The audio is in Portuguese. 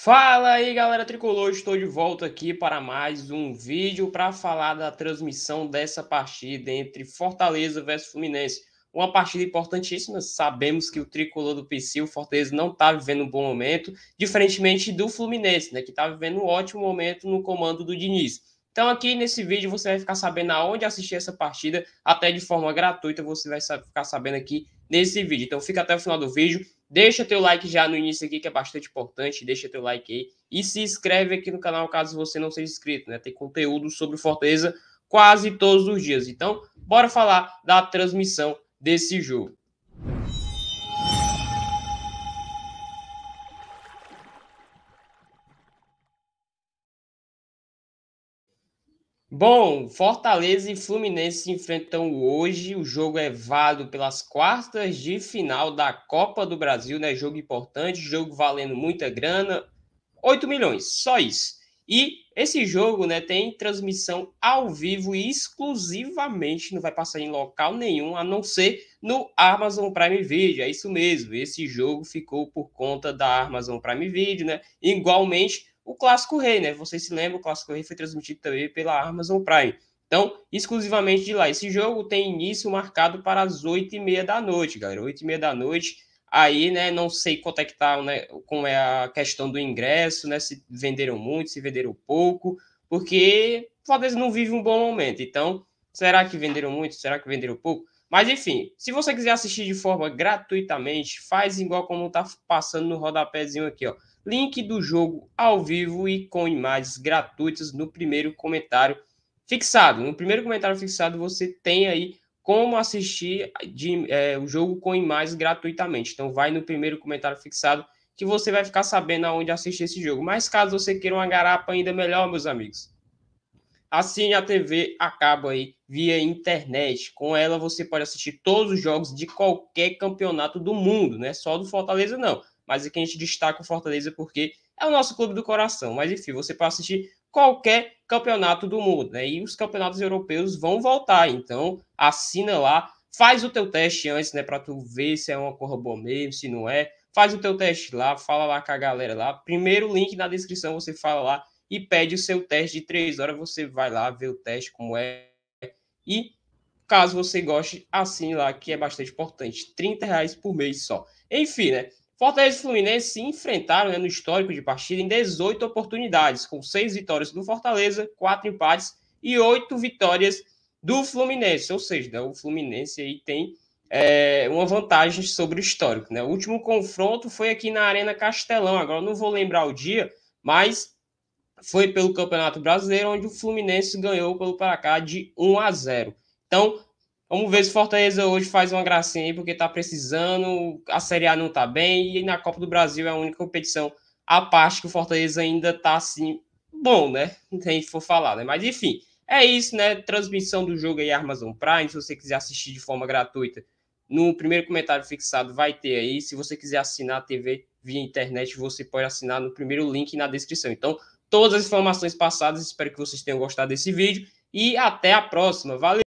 Fala aí galera tricolor, estou de volta aqui para mais um vídeo para falar da transmissão dessa partida entre Fortaleza versus Fluminense. Uma partida importantíssima, sabemos que o tricolor do PC, o Fortaleza, não está vivendo um bom momento, diferentemente do Fluminense, né, que está vivendo um ótimo momento no comando do Diniz. Então aqui nesse vídeo você vai ficar sabendo aonde assistir essa partida, até de forma gratuita você vai ficar sabendo aqui nesse vídeo. Então fica até o final do vídeo, Deixa teu like já no início aqui, que é bastante importante. Deixa teu like aí. E se inscreve aqui no canal caso você não seja inscrito, né? Tem conteúdo sobre Fortaleza quase todos os dias. Então, bora falar da transmissão desse jogo. Bom, Fortaleza e Fluminense se enfrentam hoje. O jogo é válido pelas quartas de final da Copa do Brasil, né? Jogo importante, jogo valendo muita grana. 8 milhões, só isso. E esse jogo, né, tem transmissão ao vivo e exclusivamente, não vai passar em local nenhum, a não ser no Amazon Prime Video. É isso mesmo. Esse jogo ficou por conta da Amazon Prime Video, né? Igualmente, o Clássico Rei, né? Vocês se lembram, o Clássico Rei foi transmitido também pela Amazon Prime. Então, exclusivamente de lá. Esse jogo tem início marcado para as oito e meia da noite, galera. Oito e meia da noite. Aí, né, não sei quanto é que tá, né, como é a questão do ingresso, né, se venderam muito, se venderam pouco, porque o não vive um bom momento. Então, será que venderam muito? Será que venderam pouco? Mas, enfim, se você quiser assistir de forma gratuitamente, faz igual como tá passando no rodapézinho aqui, ó. Link do jogo ao vivo e com imagens gratuitas no primeiro comentário fixado. No primeiro comentário fixado, você tem aí como assistir de, é, o jogo com imagens gratuitamente. Então, vai no primeiro comentário fixado que você vai ficar sabendo aonde assistir esse jogo. Mas caso você queira uma garapa ainda melhor, meus amigos, assine a TV acaba aí via internet. Com ela você pode assistir todos os jogos de qualquer campeonato do mundo, né? Só do Fortaleza não mas aqui a gente destaca o Fortaleza porque é o nosso clube do coração. Mas enfim, você pode assistir qualquer campeonato do mundo, né? E os campeonatos europeus vão voltar, então assina lá, faz o teu teste antes, né, para tu ver se é uma cor boa mesmo, se não é. Faz o teu teste lá, fala lá com a galera lá. Primeiro link na descrição você fala lá e pede o seu teste de três horas, você vai lá ver o teste como é e caso você goste, assine lá que é bastante importante, 30 reais por mês só. Enfim, né? Fortaleza e Fluminense se enfrentaram né, no histórico de partida em 18 oportunidades, com seis vitórias do Fortaleza, quatro empates e oito vitórias do Fluminense. Ou seja, né, o Fluminense aí tem é, uma vantagem sobre o histórico. Né? O último confronto foi aqui na Arena Castelão, agora não vou lembrar o dia, mas foi pelo Campeonato Brasileiro, onde o Fluminense ganhou pelo placar de 1 a 0. Então, Vamos ver se Fortaleza hoje faz uma gracinha aí, porque tá precisando, a Série A não tá bem, e na Copa do Brasil é a única competição à parte que o Fortaleza ainda tá assim, bom, né? Não tem que for falar, né? Mas enfim, é isso, né? Transmissão do jogo aí Amazon Prime, se você quiser assistir de forma gratuita, no primeiro comentário fixado vai ter aí. Se você quiser assinar a TV via internet, você pode assinar no primeiro link na descrição. Então, todas as informações passadas, espero que vocês tenham gostado desse vídeo e até a próxima. Valeu!